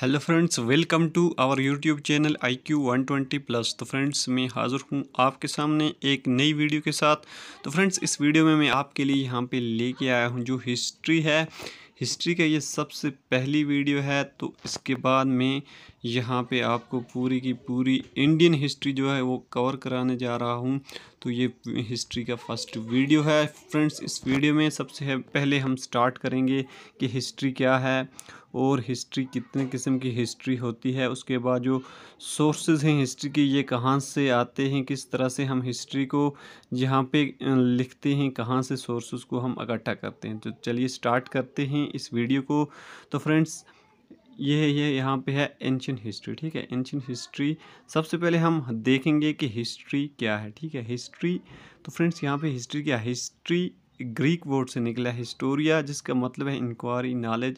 Hello friends welcome to our YouTube channel I Q one twenty plus तो friends मैं हाज़िर हूँ आपके सामने एक नई वीडियो के साथ तो फ्रेंड्स इस वीडियो में मैं आपके लिए यहाँ पे लेके आया हूँ जो हिस्ट्री है हिस्ट्री का ये सबसे पहली वीडियो है तो इसके बाद मैं यहाँ पे आपको पूरी की पूरी इंडियन हिस्ट्री जो है वो कवर कराने जा रहा हूँ तो ये हिस्ट्री का फर्स्ट वीडियो है फ्रेंड्स इस वीडियो में सबसे पहले हम स्टार्ट करेंगे कि हिस्ट्री क्या है और हिस्ट्री कितने किस्म की हिस्ट्री होती है उसके बाद जो सोर्सेज हैं हिस्ट्री के ये कहाँ से आते हैं किस तरह से हम हिस्ट्री को यहाँ पे लिखते हैं कहाँ से सोर्सेज को हम इकट्ठा करते हैं तो चलिए स्टार्ट करते हैं इस वीडियो को तो फ्रेंड्स ये ये यहाँ पे है एंशियन हिस्ट्री ठीक है एंशियन हिस्ट्री सबसे पहले हम देखेंगे कि हिस्ट्री क्या है ठीक है हिस्ट्री तो फ्रेंड्स यहाँ पे हिस्ट्री क्या हिस्ट्री ग्रीक वर्ड से निकला हिस्टोरिया जिसका मतलब है inquiry knowledge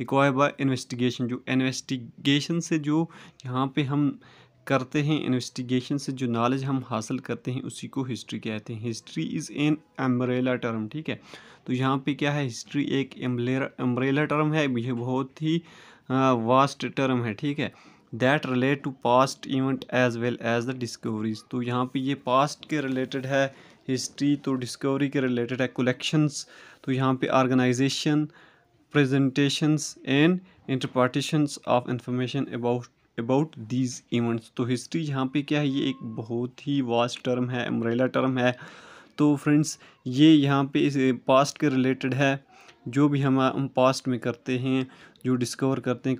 acquire by investigation जो इन्वेस्टिगेशन से जो यहाँ पे हम करते हैं इन्वेस्टिगेशन से जो नॉलेज हम हासिल करते हैं उसी को हिस्ट्री कहते हैं history is an umbrella term ठीक है तो यहाँ पे क्या है हिस्ट्री एक एम्ब्रेला टर्म है यह बहुत ही वास्ट टर्म है ठीक है that relate to past event as well as the discoveries तो यहाँ पे ये पास्ट के रिलेटेड है हिस्ट्री तो डिस्कवरी के रिलेटेड है कलेक्शंस तो यहाँ पे organisation presentations and interpretation of information about about these events तो हिस्ट्री यहाँ पे क्या है ये एक बहुत ही वास्ट टर्म है अम्ब्रेला टर्म है तो फ्रेंड्स ये यहाँ पे इस पास्ट के रिलेटेड है जो भी हम हम पास्ट में करते हैं जो डिस्कवर करते हैं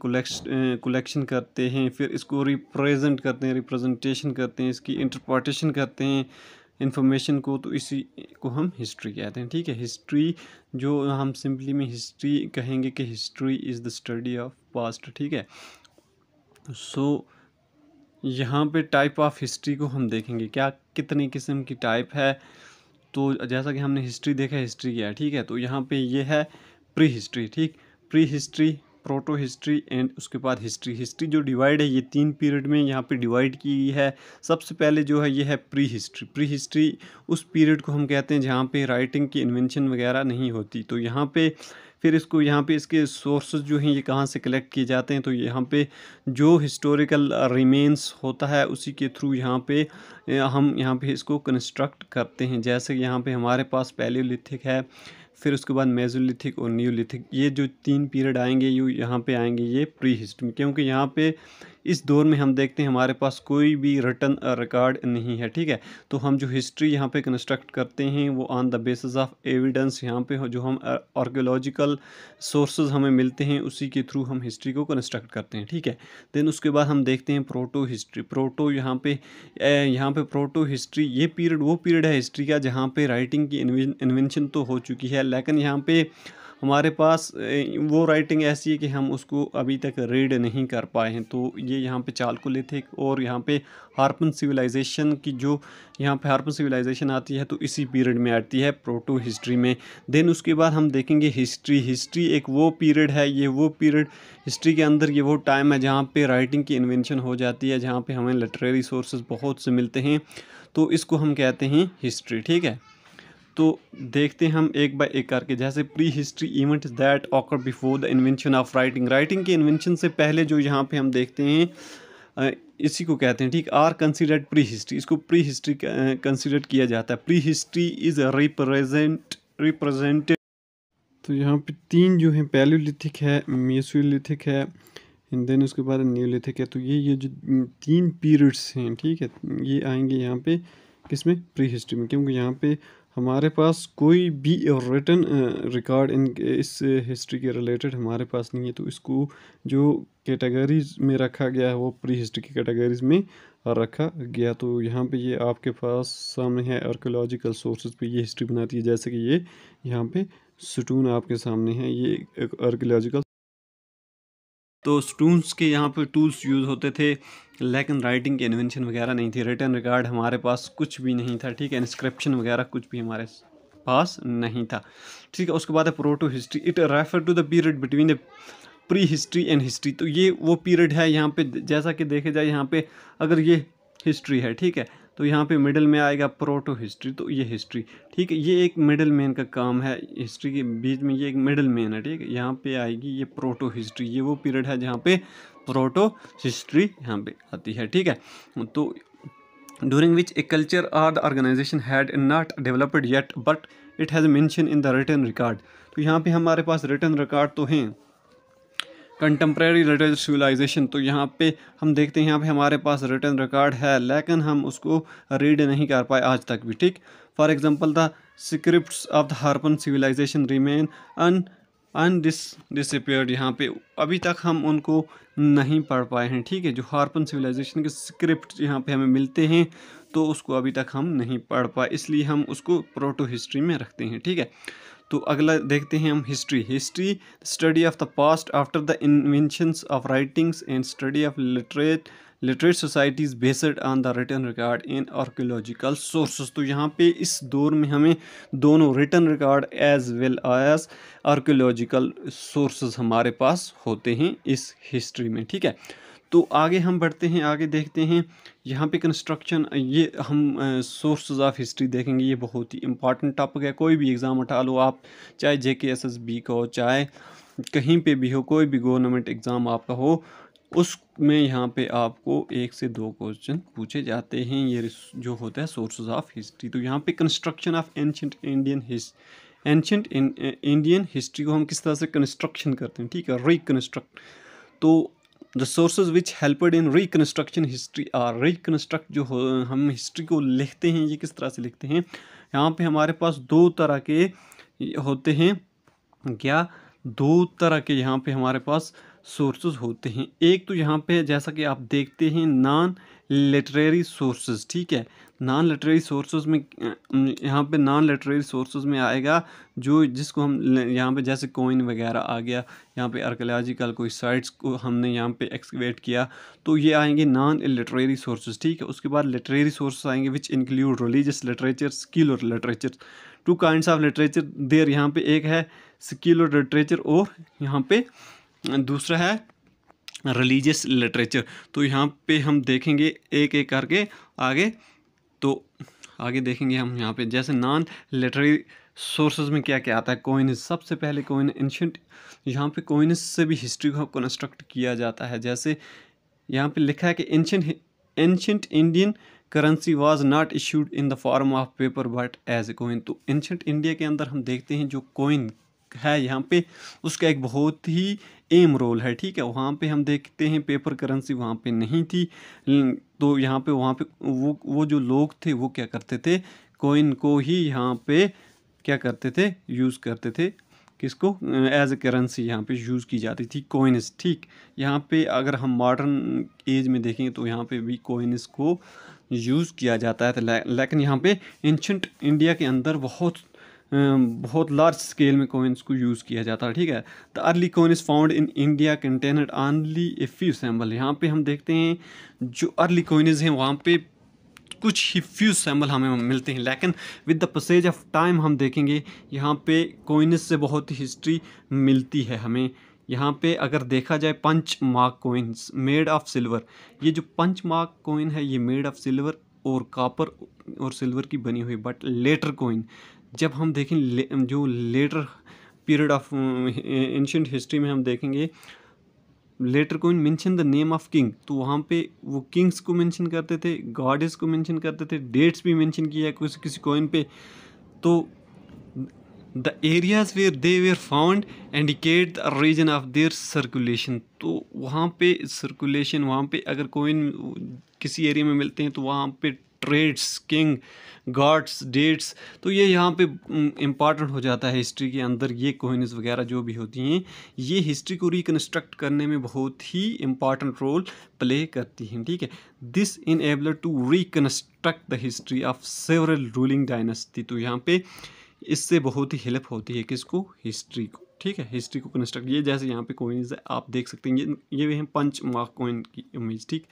कलेक्शन करते हैं फिर इसको रिप्रेजेंट करते हैं रिप्रेजेंटेशन करते हैं इसकी इंटरप्रटेशन करते हैं इन्फॉर्मेशन को तो इसी को हम हिस्ट्री कहते हैं ठीक है हिस्ट्री जो हम सिंपली में हिस्ट्री कहेंगे कि history is the study of past ठीक है सो so, यहाँ पे टाइप ऑफ हिस्ट्री को हम देखेंगे क्या कितने किस्म की टाइप है तो जैसा कि हमने हिस्ट्री देखा हिस्ट्री क्या है ठीक है तो यहाँ पे ये यह है प्री हिस्ट्री ठीक prehistory protohistory and उसके बाद हिस्ट्री हिस्ट्री जो डिवाइड है ये तीन पीरियड में यहाँ पे डिवाइड की गई है सबसे पहले जो है ये है प्री हिस्ट्री प्री हिस्ट्री उस पीरियड को हम कहते हैं जहाँ पे राइटिंग की इन्वेंशन वगैरह नहीं होती तो यहाँ पे फिर इसको यहाँ पे इसके सोर्सेज जो हैं ये कहाँ से कलेक्ट किए जाते हैं तो यहाँ पे जो हिस्टोरिकल रिमेंस होता है उसी के थ्रू यहाँ पे हम यहाँ पे इसको कंस्ट्रक्ट करते हैं जैसे यहाँ पे हमारे पास पैलियोलिथिक है फिर उसके बाद मेजोलिथिक और न्यूलिथिक ये जो तीन पीरियड आएंगे यू यहाँ पे आएंगे ये प्री हिस्ट्री क्योंकि यहाँ पे इस दौर में हम देखते हैं हमारे पास कोई भी रिटर्न रिकॉर्ड नहीं है ठीक है तो हम जो हिस्ट्री यहाँ पे कंस्ट्रक्ट करते हैं वो on the basis of evidence यहाँ पे जो हम आर्कोलॉजिकल सोर्सेज हमें मिलते हैं उसी के थ्रू हम हिस्ट्री को कंस्ट्रक्ट करते हैं ठीक है देन उसके बाद हम देखते हैं प्रोटो हिस्ट्री प्रोटो यहाँ पे यहाँ पे प्रोटो हिस्ट्री ये पीरियड वो पीरियड है हिस्ट्री का जहाँ पे राइटिंग की इन्वेंशन तो हो चुकी है लेकिन यहाँ पे हमारे पास वो राइटिंग ऐसी है कि हम उसको अभी तक रीड नहीं कर पाए हैं तो ये यहाँ पे चालकोलिथिक और यहाँ पे हार्पन सिविलाइजेशन की जो यहाँ पे हार्पन सिविलाइजेशन आती है तो इसी पीरियड में आती है प्रोटो हिस्ट्री में देन उसके बाद हम देखेंगे हिस्ट्री हिस्ट्री एक वो पीरियड है ये वो पीरियड हिस्ट्री के अंदर ये वो टाइम है जहाँ पर राइटिंग की इन्वेंशन हो जाती है जहाँ पर हमें लिटरेरी सोर्सेज बहुत से मिलते हैं तो इसको हम कहते हैं हिस्ट्री ठीक है तो देखते हैं हम एक बाय एक करके जैसे prehistory event that occur before the invention of writing writing के इन्वेंशन से पहले जो यहाँ पे हम देखते हैं इसी को कहते हैं ठीक आर कंसिडर्ड प्री हिस्ट्री इसको प्री हिस्ट्री कंसिडर किया जाता है prehistory is represent represented तो यहाँ पे तीन जो हैं पैलोलिथिक है मेसोलिथिक है एंड देन उसके बाद न्यूलिथिक है तो ये ये जो तीन पीरियड्स हैं ठीक है ये आएंगे यहाँ पे किस में प्री हिस्ट्री में क्योंकि यहाँ पे हमारे पास कोई भी रिटर्न रिकॉर्ड इन इस हिस्ट्री के रिलेटेड हमारे पास नहीं है तो इसको जो कैटेगरीज में रखा गया है वो प्री हिस्ट्री की कैटेगरीज में रखा गया तो यहाँ पे ये आपके पास सामने है आर्कोलॉजिकल सोर्सेज पे ये हिस्ट्री बनाती है जैसे कि ये यहाँ पे स्टून आपके सामने है ये आर्कोलॉजिकल तो स्टून्स के यहाँ पर टूल्स यूज़ होते थे लेकिन राइटिंग की इन्वेंशन वगैरह नहीं थी रिटर्न रिकॉर्ड हमारे पास कुछ भी नहीं था ठीक है इंस्क्रिप्शन वगैरह कुछ भी हमारे पास नहीं था ठीक है उसके बाद है protohistory it refer to the period between the prehistory and history तो ये वो पीरियड है यहाँ पे जैसा कि देखे जाए यहाँ पे अगर ये हिस्ट्री है ठीक है तो यहाँ पे मिडल में आएगा प्रोटो हिस्ट्री तो ये हिस्ट्री ठीक है ये एक मिडल मैन का काम है हिस्ट्री के बीच में ये एक मिडल मैन है ठीक है यहाँ पे आएगी ये प्रोटो हिस्ट्री ये वो पीरियड है जहाँ पे प्रोटो हिस्ट्री यहाँ पे आती है ठीक है तो during which a culture or the organisation had not developed yet but it has mention in the written record तो यहाँ पे हमारे पास रिटर्न रिकॉर्ड तो हैं कंटेम्प्रेरी रिटर्न सिविलाइजेशन तो यहाँ पे हम देखते हैं यहाँ पे हमारे पास रिटर्न रिकॉर्ड है लेकिन हम उसको रीड नहीं कर पाए आज तक भी ठीक for example the script of the Harappan civilisation remain अन अनडिस डिसअपेयर्ड यहाँ पे अभी तक हम उनको नहीं पढ़ पाए हैं ठीक है जो हार्पन सिविलाइजेशन के स्क्रिप्ट यहाँ पे हमें मिलते हैं तो उसको अभी तक हम नहीं पढ़ पाए इसलिए हम उसको प्रोटो हिस्ट्री में रखते हैं ठीक है तो अगला देखते हैं हम history history study of the past after the inventions of writings and study of literate literate societies based on the written record in archaeological sources तो यहाँ पे इस दौर में हमें दोनों written record as well as archaeological sources हमारे पास होते हैं इस हिस्ट्री में ठीक है तो आगे हम बढ़ते हैं आगे देखते हैं यहाँ पे कंस्ट्रक्शन ये हम सोर्सेज ऑफ हिस्ट्री देखेंगे ये बहुत ही इंपॉर्टेंट टॉपिक है कोई भी एग्ज़ाम उठा लो आप चाहे जे के एस एस बी का हो चाहे कहीं पे भी हो कोई भी गवर्नमेंट एग्ज़ाम आपका हो उसमें यहाँ पे आपको एक से दो क्वेश्चन पूछे जाते हैं ये जो होता है सोर्सेज ऑफ हिस्ट्री तो यहाँ पे construction of ancient Indian hist ancient Indian history को हम किस तरह से कंस्ट्रक्शन करते हैं ठीक है रिकन्स्ट्रक्ट तो the sources which helped in reconstruction history are reconstruct जो हम हिस्ट्री को लिखते हैं ये किस तरह से लिखते हैं यहाँ पर हमारे पास दो तरह के होते हैं क्या दो तरह के यहाँ पर हमारे पास सोर्सेज होते हैं एक तो यहाँ पे जैसा कि आप देखते हैं नॉन लिटरेरी सोर्सेज ठीक है नॉन लिटरेरी सोर्सेज में यहाँ पे नॉन लिटरेरी सोर्सेज में आएगा जो जिसको हम यहाँ पे जैसे कोइन वगैरह आ गया यहाँ पे आर्कोलॉजिकल कोई साइट्स को हमने यहाँ पे एक्सकवेट किया तो ये आएंगे नॉन लिटरेरी सोर्सेज ठीक है उसके बाद लिटरेरी सोर्सेज आएंगे which include religious literature skill और literature two kind of literature there यहाँ पे एक है स्किल और लिटरेचर और यहाँ पे दूसरा है रिलीजियस लिटरेचर तो यहाँ पे हम देखेंगे एक एक करके आगे तो आगे देखेंगे हम यहाँ पे जैसे नॉन लिटरेरी सोर्सेज में क्या क्या आता है कोइन सबसे पहले कोइन एंशंट यहाँ पे कोइन से भी हिस्ट्री को कंस्ट्रक्ट किया जाता है जैसे यहाँ पे लिखा है कि ancient ancient Indian currency was not issued in the form of paper but as a coin तो एंशंट इंडिया के अंदर हम देखते हैं जो कोइन है यहाँ पे उसका एक बहुत ही एम रोल है ठीक है वहाँ पे हम देखते हैं पेपर करेंसी वहाँ पे नहीं थी तो यहाँ पे वहाँ पे वो वो जो लोग थे वो क्या करते थे कोइन को ही यहाँ पे क्या करते थे यूज़ करते थे किसको एज ए करेंसी यहाँ पे यूज़ की जाती थी कोइनस ठीक यहाँ पे अगर हम मॉडर्न एज में देखेंगे तो यहाँ पे भी कोइनस को यूज़ किया जाता है तो लेकिन यहाँ पे एंशंट इंडिया के अंदर बहुत बहुत लार्ज स्केल में कोइंस को यूज़ किया जाता है ठीक है the early coin is found in India container only a few sample यहाँ पे हम देखते हैं जो अर्ली कोइनज हैं वहाँ पे कुछ ही फ्यू सैम्बल हमें मिलते हैं लेकिन with the passage of time हम देखेंगे यहाँ पे कोइनस से बहुत हिस्ट्री मिलती है हमें यहाँ पे अगर देखा जाए punch mark coins made of silver ये जो पंच मार्क कोइन है ये मेड ऑफ सिल्वर और कापर और सिल्वर की बनी हुई बट लेटर कोइन जब हम देखें ले, जो later period of ancient history में हम देखेंगे लेटर को mention the name of king तो वहाँ पे वो किंग्स को मेंशन करते थे गॉडेस को मेंशन करते थे डेट्स भी मेंशन किया किसी किसी कोइन पे तो the areas where they were found indicate the region of their circulation तो वहाँ पे सर्कुलेशन वहाँ पे अगर कोइन किसी एरिया में मिलते हैं तो वहाँ पे ट्रेड्स किंग गॉड्स डेट्स तो ये यहाँ पे इम्पॉर्टेंट हो जाता है हिस्ट्री के अंदर ये कोहिनस वगैरह जो भी होती हैं ये हिस्ट्री को रिकन्स्ट्रक्ट करने में बहुत ही इम्पॉर्टेंट रोल प्ले करती हैं ठीक है this enabler to reconstruct the history of several ruling dynasty तो यहाँ पे इससे बहुत ही हेल्प होती है किसको हिस्ट्री को ठीक है हिस्ट्री को कंस्ट्रक्ट ये जैसे यहाँ पे कोइंस आप देख सकते हैं ये ये भी हैं पंच मार्क कोइन की इमेज ठीक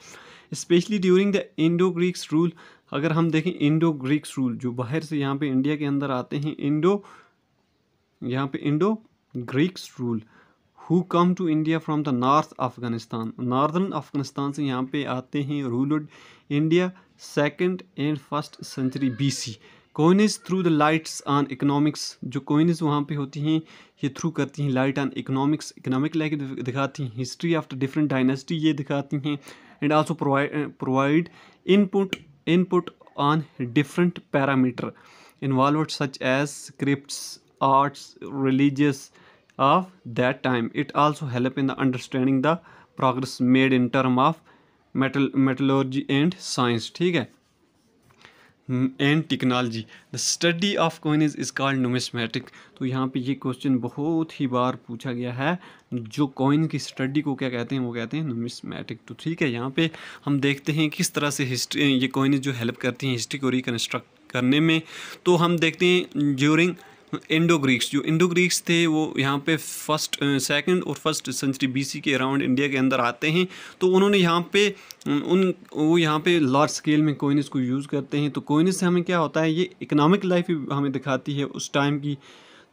specially during the Indo Greeks rule अगर हम देखें इंडो ग्रीक्स रूल जो बाहर से यहाँ पे इंडिया के अंदर आते हैं इंडो यहाँ पे Indo Greeks rule who come to India from the north Afghanistan northern Afghanistan से यहाँ पे आते हैं ruled India second and first century C coins through the lights on economics जो कोइनज़ वहाँ पे होती हैं ये थ्रू करती हैं light on economics economic like दिखाती हैं history of the different dynasty ये दिखाती हैं and also provide input input on different parameter involved such as scripts, arts, religious of that time. It also help in the understanding the progress made in term of metal metallurgy and science. ठीक है and technology the study of coins is called numismatic तो यहाँ पे ये question बहुत ही बार पूछा गया है जो कॉइन की स्टडी को क्या कहते हैं वो कहते हैं नोमिसमेटिक तो ठीक है यहाँ पे हम देखते हैं किस तरह से हिस्ट्री ये कॉइनज जो हेल्प करती हैं हिस्ट्री को रिकन्स्ट्रक्ट करने में तो हम देखते हैं ज्यूरिंग इंडो ग्रीक्स जो इंडो ग्रीक्स थे वो यहाँ पे फर्स्ट सेकंड uh, और फर्स्ट सेंचुरी बीसी के अराउंड इंडिया के अंदर आते हैं तो उन्होंने यहाँ पे उन वो यहाँ पे लार्ज स्केल में कोइनस को यूज़ करते हैं तो कोइनस से हमें क्या होता है ये इकनॉमिक लाइफ हमें दिखाती है उस टाइम की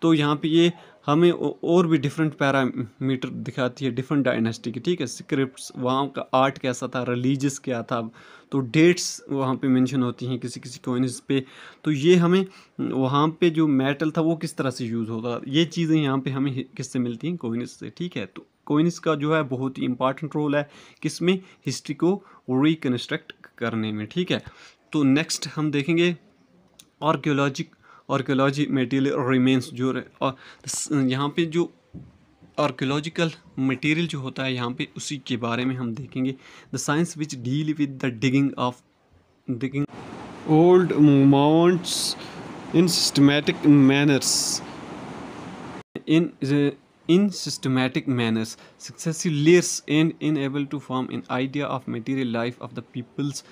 तो यहाँ पे ये हमें और भी डिफरेंट पैरामीटर दिखाती है डिफरेंट डायनेस्टी की ठीक है स्क्रिप्ट्स वहाँ का आर्ट कैसा था रिलीजस क्या था तो डेट्स वहाँ पे मेंशन होती हैं किसी किसी कोइनस पे तो ये हमें वहाँ पे जो मेटल था वो किस तरह से यूज़ होता ये चीज़ें यहाँ पे हमें किससे मिलती हैं कोइनस से ठीक है तो कोइनस का जो है बहुत ही इंपॉर्टेंट रोल है किस में हिस्ट्री को रिकन्स्ट्रक्ट करने में ठीक है तो नेक्स्ट हम देखेंगे आर्क्योलॉजिक आर्कोलॉजी मटेरियल रिमेंस जो और यहाँ पे जो आर्कियोलॉजिकल मटेरियल जो होता है यहाँ पे उसी के बारे में हम देखेंगे the science which deal with the digging of digging old mounds in systematic manners in in systematic manners successive layers and enable to form an idea of material life of the peoples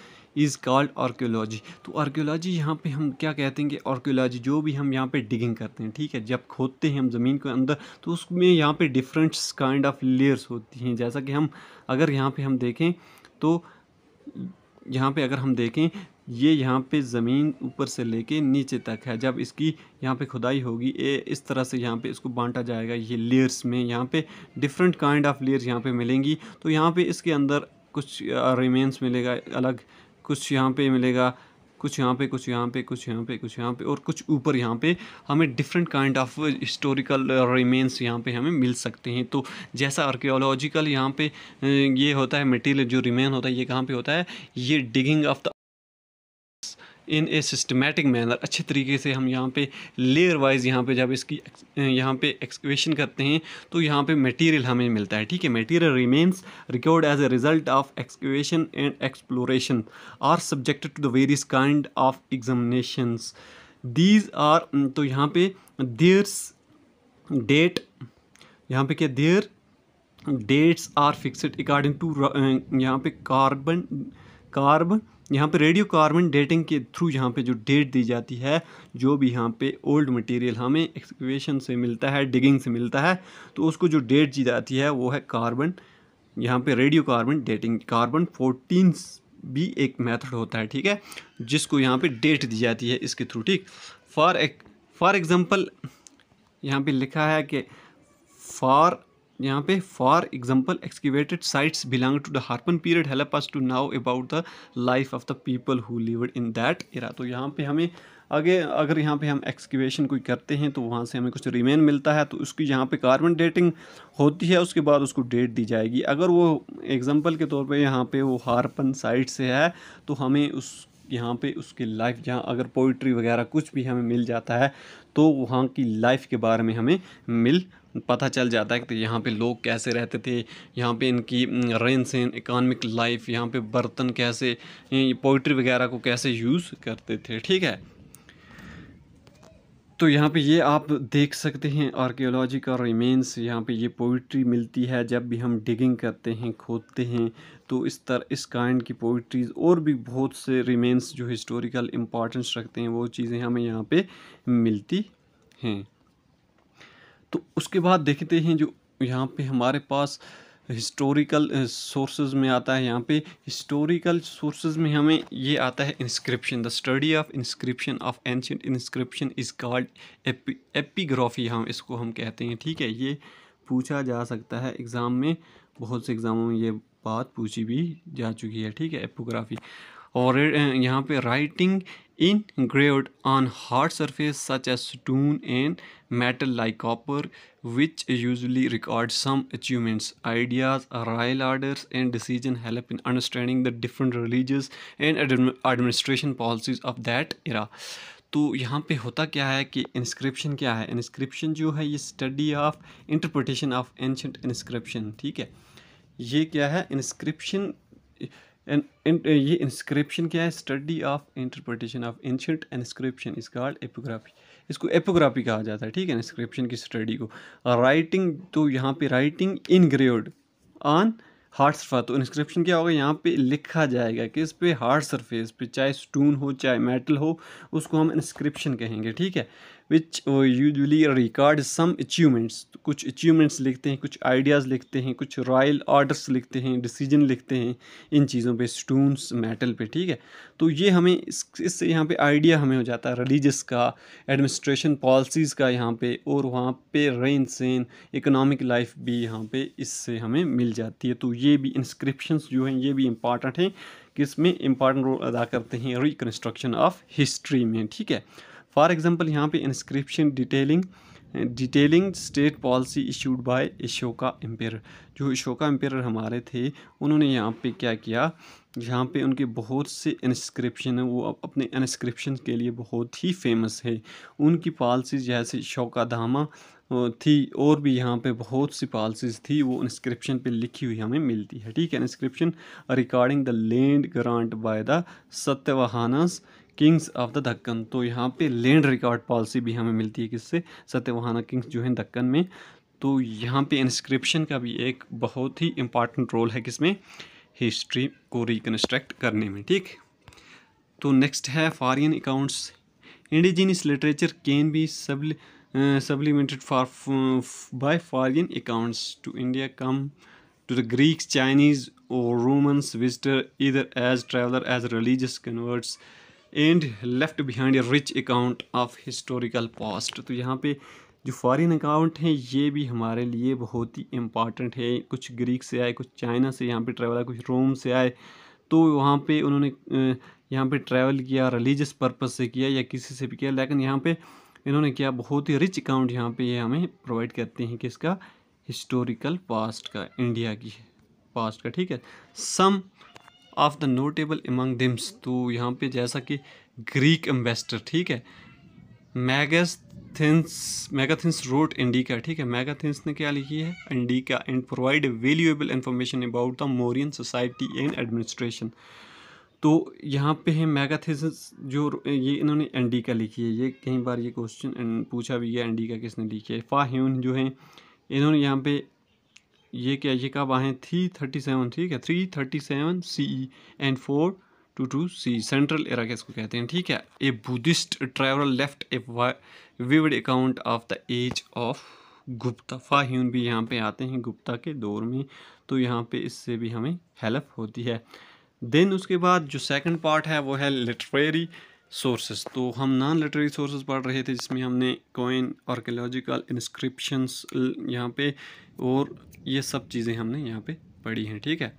is called archaeology तो archaeology यहाँ पे हम क्या कहते हैं कि archaeology जो भी हम यहाँ पे डिगिंग करते हैं ठीक है जब खोदते हैं हम ज़मीन के अंदर तो उसमें यहाँ पे डिफरेंट काइंड ऑफ लेयर्स होती हैं जैसा कि हम अगर यहाँ पे हम देखें तो यहाँ पे अगर हम देखें ये यहाँ पे ज़मीन ऊपर से लेके नीचे तक है जब इसकी यहाँ पे खुदाई होगी ए इस तरह से यहाँ पे इसको बांटा जाएगा ये लेयर्स में यहाँ पे डिफरेंट काइंड ऑफ लेयर्स यहाँ पे मिलेंगी तो यहाँ पे इसके अंदर कुछ रिमेंस मिलेगा अलग कुछ यहाँ पे मिलेगा कुछ यहाँ पे कुछ यहाँ पे कुछ यहाँ पे कुछ यहाँ पे और कुछ ऊपर यहाँ पे हमें different kind of historical remains यहाँ पे हमें मिल सकते हैं तो जैसा आर्कियोलॉजिकल यहाँ पे ये होता है मटेरियल जो रिमेन होता है ये कहाँ पे होता है ये digging of the in a systematic manner अच्छे तरीके से हम यहाँ पे लेयर वाइज यहाँ पे जब इसकी यहाँ पे एक्सक्वेशन करते हैं तो यहाँ पे मटेरियल हमें मिलता है ठीक है material remains record as a result of excavation and exploration are subjected to the various kind of examinations these are तो यहाँ पे देयर्स डेट यहाँ पे क्या their dates are fixed according to यहाँ पे कार्बन कार्बन यहाँ पे रेडियो कार्बन डेटिंग के थ्रू यहाँ पे जो डेट दी जाती है जो भी यहाँ पे ओल्ड मटेरियल हमें एक्सक्वेशन से मिलता है डिगिंग से मिलता है तो उसको जो डेट दी जाती है वो है कार्बन यहाँ पे radio carbon dating carbon fourteen भी एक मेथड होता है ठीक है जिसको यहाँ पर डेट दी जाती है इसके थ्रू ठीक फॉर फॉर एग्ज़ाम्पल यहाँ पर लिखा है कि फॉर यहाँ पे for example excavated sites belong to the Harappan period help us to know about the life of the people who lived in that era तो यहाँ पे हमें आगे अगर यहाँ पे हम एक्सकीवेशन कोई करते हैं तो वहाँ से हमें कुछ रिमेन मिलता है तो उसकी यहाँ पे कार्बन डेटिंग होती है उसके बाद उसको डेट दी जाएगी अगर वो एग्जाम्पल के तौर पे यहाँ पे वो हार्पन साइट से है तो हमें उस यहाँ पे उसके लाइफ जहाँ अगर पोइट्री वगैरह कुछ भी हमें मिल जाता है तो वहाँ की लाइफ के बारे में हमें मिल पता चल जाता है कि यहाँ पे लोग कैसे रहते थे यहाँ पे इनकी रहन सहन इकानमिक लाइफ यहाँ पे बर्तन कैसे पोइट्री वगैरह को कैसे यूज़ करते थे ठीक है तो यहाँ पे ये आप देख सकते हैं आर्कियोलॉजी का रिमेंस यहाँ पे ये पोइट्री मिलती है जब भी हम डिगिंग करते हैं खोदते हैं तो इस तरह इस काइंड की पोइट्रीज़ और भी बहुत से रिमेंस जो हिस्टोरिकल इम्पॉर्टेंस रखते हैं वो चीज़ें हमें यहाँ पे मिलती हैं तो उसके बाद देखते हैं जो यहाँ पे हमारे पास हिस्टोरिकल सोर्सेज में आता है यहाँ पे हिस्टोरिकल सोर्सेज में हमें ये आता है inscription the study of inscription of ancient inscription is called epigraphy हम इसको हम कहते हैं ठीक है ये पूछा जा सकता है एग्ज़ाम में बहुत से एग्ज़ामों में ये बात पूछी भी जा चुकी है ठीक है एपोग्राफी और यहाँ पे writing engraved on hard surface such as stone and metal like copper which usually records some achievements ideas royal orders and decision help in understanding the different religious and administration policies of that era तो यहाँ पे होता क्या है कि inscription क्या है inscription जो है ये study of interpretation of ancient inscription ठीक है ये क्या है इंस्क्रिप्शन एंड ये इंस्क्रिप्शन क्या है study of interpretation of ancient inscription is called epigraphy इसको एपोग्राफी कहा जाता है ठीक है इंस्क्रिप्शन की स्टडी को राइटिंग तो यहाँ पे writing graved on hard surface तो इंस्क्रिप्शन क्या होगा यहाँ पे लिखा जाएगा कि इस पे हार्ड सरफेस पे चाहे स्टोन हो चाहे मेटल हो उसको हम इंस्क्रिप्शन कहेंगे ठीक है which usually record some achievements कुछ अचीवमेंट्स लिखते हैं कुछ आइडियाज़ लिखते हैं कुछ रॉयल ऑर्डर्स लिखते हैं डिसीजन लिखते हैं इन चीज़ों पे स्टोन्स मेटल पे ठीक है तो ये हमें इस इससे यहाँ पे आइडिया हमें हो जाता है रिलीजस का एडमिनिस्ट्रेशन पॉलिसीज़ का यहाँ पे और वहाँ पे रेन सेन इकोनॉमिक लाइफ भी यहाँ पे इससे हमें मिल जाती है तो ये भी इंस्क्रिप्शन जो हैं ये भी इम्पॉर्टेंट हैं कि इसमें इम्पॉर्टेंट रोल अदा करते हैं रिकन्स्ट्रक्शन ऑफ हिस्ट्री में ठीक है फॉर एग्जांपल यहाँ पे inscription detailing detailing state policy issued by Ashoka emperor जो अशोका एम्पेयर हमारे थे उन्होंने यहाँ पे क्या किया यहाँ पे उनके बहुत से इंस्क्रिप्शन हैं वो अपने इंस्क्रिप्शन के लिए बहुत ही फेमस है उनकी पॉलिसी जैसे शोका धामा थी और भी यहाँ पे बहुत सी पॉलिसीज थी वो इंस्क्रिप्शन पे लिखी हुई हमें मिलती है ठीक है inscription recording the land grant by the Satavahanas kings of the Deccan तो यहाँ पे लैंड रिकॉर्ड पॉलिसी भी हमें मिलती है किससे सत्यवाहाना किंग्स जो हैं दक्कन में तो यहाँ पे इंस्क्रिप्शन का भी एक बहुत ही इम्पॉर्टेंट रोल है किसमें हिस्ट्री को रिकन्स्ट्रक्ट करने में ठीक तो नेक्स्ट है foreign accounts indigenous literature can be sub supplemented for by foreign accounts to India come to the Greeks Chinese और रोमन्स विजटर इधर as traveller as religious converts and left behind a rich account of historical past तो यहाँ पे जो foreign account हैं ये भी हमारे लिए बहुत ही इम्पॉर्टेंट है कुछ ग्रीक से आए कुछ चाइना से यहाँ पे ट्रैवल आए कुछ रोम से आए तो वहाँ पे उन्होंने यहाँ पे ट्रैवल किया रिलीजियस पर्पज़ से किया या किसी से भी किया लेकिन यहाँ पे इन्होंने किया बहुत ही रिच अकाउंट यहाँ पे ये यह हमें प्रोवाइड करते हैं कि इसका हिस्टोरिकल पास्ट का इंडिया की पास्ट का ठीक है some of the notable among them तो यहाँ पे जैसा कि ग्रीक एम्बेसडर ठीक है Megasthenes Megasthenes wrote Indica ठीक है मैगाथिंस ने क्या लिखी है Indica and provide valuable information about the Mauryan society and administration तो यहाँ पे है मैगाथिस जो ये इन्होंने इंडिका लिखी है ये कई बार ये क्वेश्चन पूछा भी है इंडिका किसने लिखी है फाह्यून जो है इन्होंने यहाँ पे ये क्या ये कब आए थ्री थर्टी सेवन ठीक है three thirty seven C E and four two two C central era के इसको कहते हैं ठीक है a Buddhist traveller left a vivid account of the age of Gupta Fahien भी यहाँ पे आते हैं गुप्ता के दौर में तो यहाँ पे इससे भी हमें हेल्प होती है देन उसके बाद जो सेकंड पार्ट है वो है लिटरेरी सोर्सेज तो हम नॉन लिटरेरी सोर्सेज पढ़ रहे थे जिसमें हमने कोइन आर्कियोलॉजिकल इंस्क्रिप्शंस यहाँ पे और ये सब चीज़ें हमने यहाँ पे पढ़ी हैं ठीक है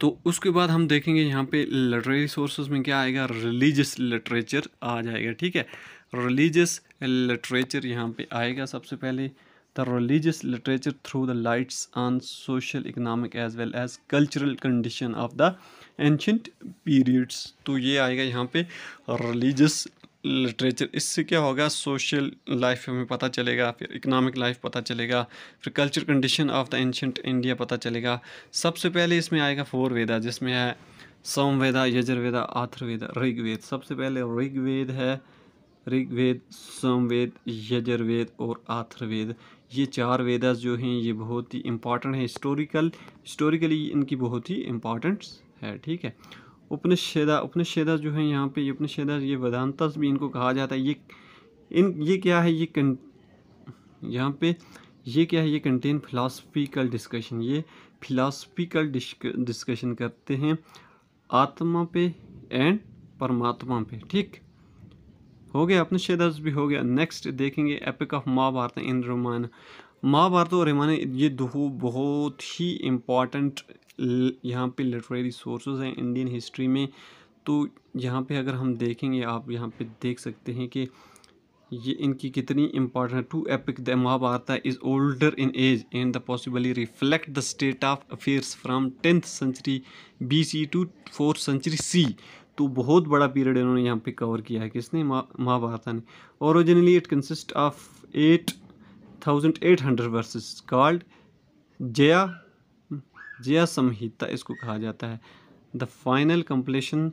तो उसके बाद हम देखेंगे यहाँ पे लिटरेरी सोर्सेज में क्या आएगा रिलीजियस लिटरेचर आ जाएगा ठीक है रिलीजियस लिटरेचर यहाँ पे आएगा सबसे पहले the religious literature through the lights on social economic as well as cultural condition of the ancient periods तो ये आएगा यहाँ पे religious लिटरेचर इससे क्या होगा सोशल लाइफ हमें पता चलेगा फिर इकोनॉमिक लाइफ पता चलेगा फिर culture condition of the ancient India पता चलेगा सबसे पहले इसमें आएगा फोर वेदा जिसमें है सोमवेदा यजुर्वेदा आथर्वेदा ऋग्वेद सबसे पहले ऋग्वेद है ऋग्वेद सोमवेद यजुर्वेद और आथर्वेद ये चार वेदास जो हैं ये बहुत ही इम्पॉर्टेंट है हिस्टोरिकल हिस्टोरिकली इनकी बहुत ही इम्पॉर्टेंट है ठीक है उपनिषेदा उपनिषेदा जो है यहाँ पे ये उपनिषेदा ये वेदांतस भी इनको कहा जाता है ये इन ये क्या है ये कं यहाँ पे ये क्या है ये कंटेन फिलासफिकल डिस्कशन ये फिलासफिकल डिस्कशन करते हैं आत्मा पे एंड परमात्मा पे ठीक हो गया अपने शेदर्स भी हो गया नेक्स्ट देखेंगे epic of Mahabharata in Ramayan Mahabharata और रोमान ये दो बहुत ही इम्पॉर्टेंट यहाँ पे लिटरेरी सोर्सेज हैं इंडियन हिस्ट्री में तो यहाँ पे अगर हम देखेंगे आप यहाँ पे देख सकते हैं कि ये इनकी कितनी important two epic the Mahabharata is older in age and the possibly reflect the state of affairs from tenth century B C to fourth century C तो बहुत बड़ा पीरियड इन्होंने यहाँ पे कवर किया है किसने महाभारत ने originally it consist of eight thousand eight hundred verses called Jaya Jaya Samhita इसको कहा जाता है the final completion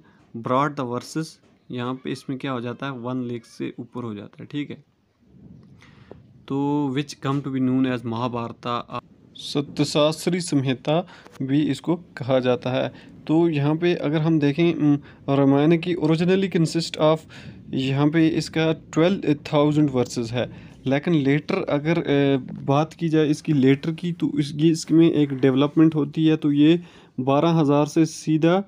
brought the verses यहाँ पे इसमें क्या हो जाता है वन लेख से ऊपर हो जाता है ठीक है तो which come to be known as Mahabharata Shatasahasri Samhita भी इसको कहा जाता है तो यहाँ पे अगर हम देखें रामायण की ओरिजिनली कंसिस्ट ऑफ यहाँ पे इसका ट्वेल्व थाउजेंड वर्सेस है लेकिन लेटर अगर बात की जाए इसकी लेटर की तो इस ये इसमें एक डेवलपमेंट होती है तो ये बारह हज़ार से सीधा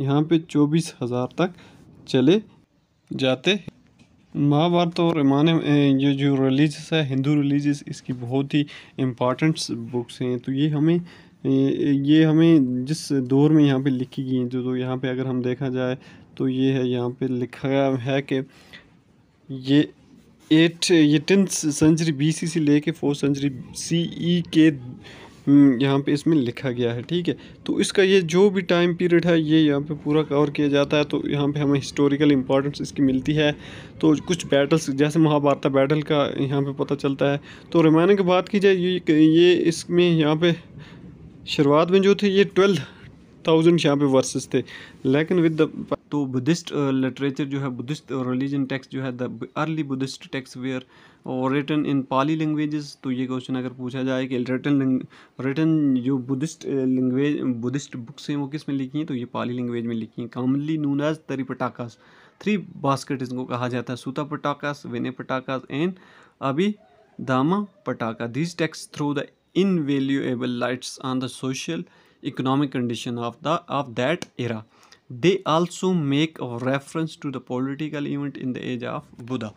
यहाँ पे चौबीस हज़ार तक चले जाते महाभारत और रामायण ये जो रिलीज है हिंदू रिलीज इसकी बहुत ही इम्पॉर्टेंट बुक्स हैं तो ये हमें ये हमें जिस दौर में यहाँ पे लिखी गई हैं जो तो यहाँ पे अगर हम देखा जाए तो ये है यहाँ पे लिखा गया है कि ये एट ये टेंथ सेंचुरी बीसी से लेके फोर्थ सेंचुरी सीई e के हम्म, यहाँ पे इसमें लिखा गया है ठीक है तो इसका ये जो भी टाइम पीरियड है ये यहाँ पे पूरा कवर किया जाता है तो यहाँ पे हमें हिस्टोरिकल इम्पोर्टेंस इसकी मिलती है तो कुछ बैटल्स जैसे महाभारत बैटल का यहाँ पे पता चलता है तो रामायण की बात की जाए ये ये इसमें यहाँ पे शुरुआत में जो थे ये ट्वेल्व थाउजेंड यहाँ पे वर्सेस थे लेकिन विद द तो बुद्धिस्ट लिटरेचर uh, जो है बुद्धिस्ट रिलीजन टेक्स्ट जो है the early Buddhist text were और रिटन इन पाली लैंग्वेजेस तो ये क्वेश्चन अगर पूछा जाए कि रिटन रिटन जो बुद्धिस्ट लैंग्वेज बुद्धिस्ट बुक्स हैं वो किस में लिखी हैं तो ये पाली लैंग्वेज में लिखी हैं कॉमनली नूनाज तरी पटाकास थ्री बास्केट इसको कहा जाता है सूता पटाकास वेने पटाकास and Abhidhamma Pitaka this text through the invaluable lights on the social economic condition of the of that era they also make a reference to the political event in the age of buddha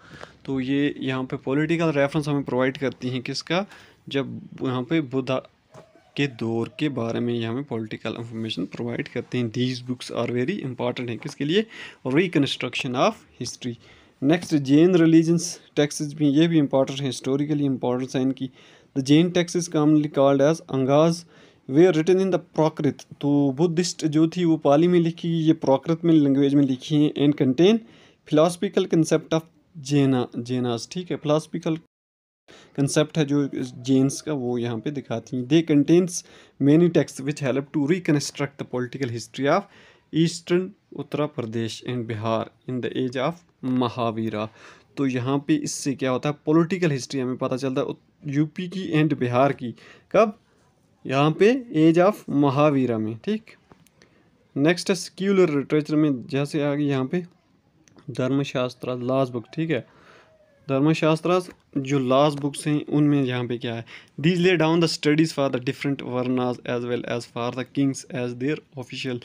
तो ये यहाँ पे political reference हमें provide करती हैं किसका जब यहाँ पे बुद्धा के दौर के बारे में ये हमें पॉलिटिकल इंफॉर्मेशन प्रोवाइड करते हैं these books are very important हैं किसके लिए reconstruction of history next Jain religions text भी ये भी इंपॉर्टेंट हैं हिस्टोरिकली इंपॉर्टेंस है इनकी The Jain text is commonly called as Angas were written in the Prakrit तो बुद्धिस्ट जो थी वो पाली में लिखी ये प्रोकृत में लैंग्वेज में लिखी है and contain philosophical concept of Jaina Jainas ठीक है फिलासफिकल कंसेप्ट है जो जेन्स का वो यहाँ पे दिखाती हैं they contains many text which help to reconstruct the political history of eastern Uttara Pradesh and Bihar in the age of Mahavira तो यहाँ पे इससे क्या होता है पोलिटिकल हिस्ट्री हमें पता चलता है यूपी की एंड बिहार की कब यहाँ पे एज ऑफ महावीरा में ठीक नेक्स्ट है सिक्यूलर लिटरेचर में जैसे आ गई यहाँ पे धर्मशास्त्र लास्ट बुक ठीक है धर्मशास्त्र जो लास्ट बुक्स हैं उनमें यहाँ पे क्या है these lay down the studies for the different varnas as well as for the kings as their official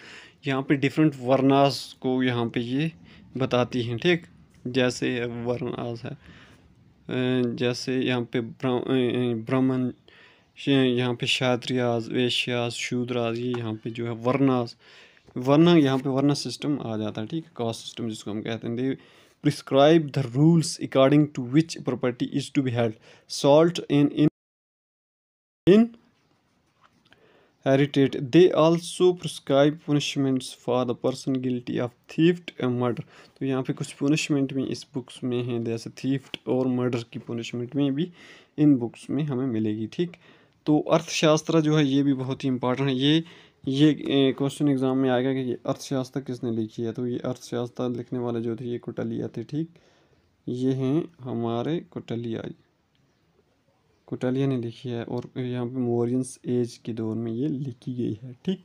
यहाँ पे डिफरेंट वर्नाज को यहाँ पे ये बताती हैं ठीक जैसे वर्नाज है अं, जैसे यहाँ पे ब्राह्मण अं, अं, यहाँ पे शात्रियाज वेश्याज शूद्राज ये यहाँ पे जो है वर्णाज वर्णा यहाँ पे वर्णा सिस्टम आ जाता है ठीक है कास्ट सिस्टम जिसको हम कहते हैं they prescribe the rules according to which property is to be held sold in in in irritate they also prescribe punishments for the person guilty of theft and murder तो यहाँ पे कुछ punishment भी इस books में हैं जैसे theft और murder की punishment में भी इन books में हमें मिलेगी ठीक तो अर्थशास्त्र जो है ये भी बहुत ही इंपॉर्टेंट है ये ये क्वेश्चन एग्जाम में आएगा कि ये अर्थशास्त्र किसने लिखी है तो ये अर्थशास्त्र लिखने वाले जो थे ये कुटलिया थे ठीक ये हैं हमारे कोटलिया कुटालिया ने लिखी है और यहाँ पे मोरियंस एज के दौर में ये लिखी गई है ठीक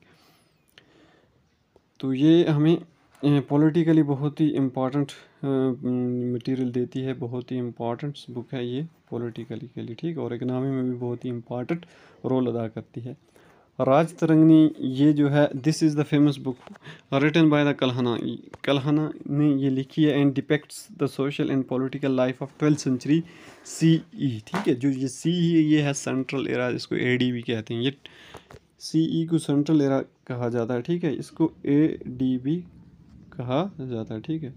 तो ये हमें पॉलिटिकली बहुत ही इम्पॉर्टेंट मटेरियल देती है बहुत ही इम्पॉर्टेंट बुक है ये पॉलिटिकली के लिए ठीक और इकनॉमी में भी बहुत ही इम्पॉर्टेंट रोल अदा करती है राज तरंगनी ये जो है this is the famous book written by the Kalhana Kalhana ने ये लिखी है and depicts the social and political life of twelfth century C E ठीक है जो ये सी ई e ये है सेंट्रल एरा इसको ए डी भी कहते हैं ये सी ई e को सेंट्रल एरा कहा जाता है ठीक है इसको ए डी भी कहा जाता है ठीक है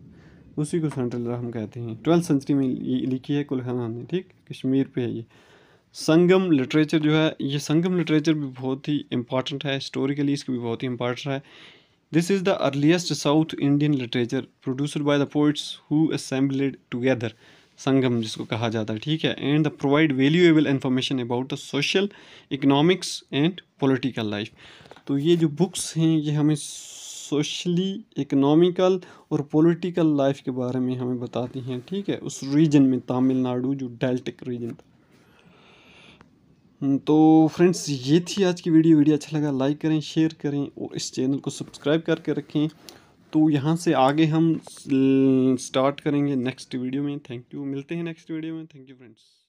उसी को सेंट्रल एरा हम कहते हैं ट्वेल्थ सेंचुरी में लिखी है कुलहना ने ठीक कश्मीर पर है ये संगम लिटरेचर जो है ये संगम लिटरेचर भी बहुत ही इम्पॉर्टेंट है हिस्टोरिकली इसकी भी बहुत ही इम्पॉर्टेंट है this is the earliest South Indian literature produced by the poets who assembled together Sangam जिसको कहा जाता है ठीक है and the provide valuable information about the social economics and political life तो ये जो बुक्स हैं ये हमें सोशली इकोनॉमिकल और पोलिटिकल लाइफ के बारे में हमें बताती हैं ठीक है उस रीजन में तमिलनाडु जो डेल्टिक रीजन था हम्म, तो फ्रेंड्स ये थी आज की वीडियो वीडियो अच्छा लगा लाइक करें शेयर करें और इस चैनल को सब्सक्राइब करके रखें तो यहाँ से आगे हम स्टार्ट करेंगे नेक्स्ट वीडियो में थैंक यू मिलते हैं नेक्स्ट वीडियो में थैंक यू फ्रेंड्स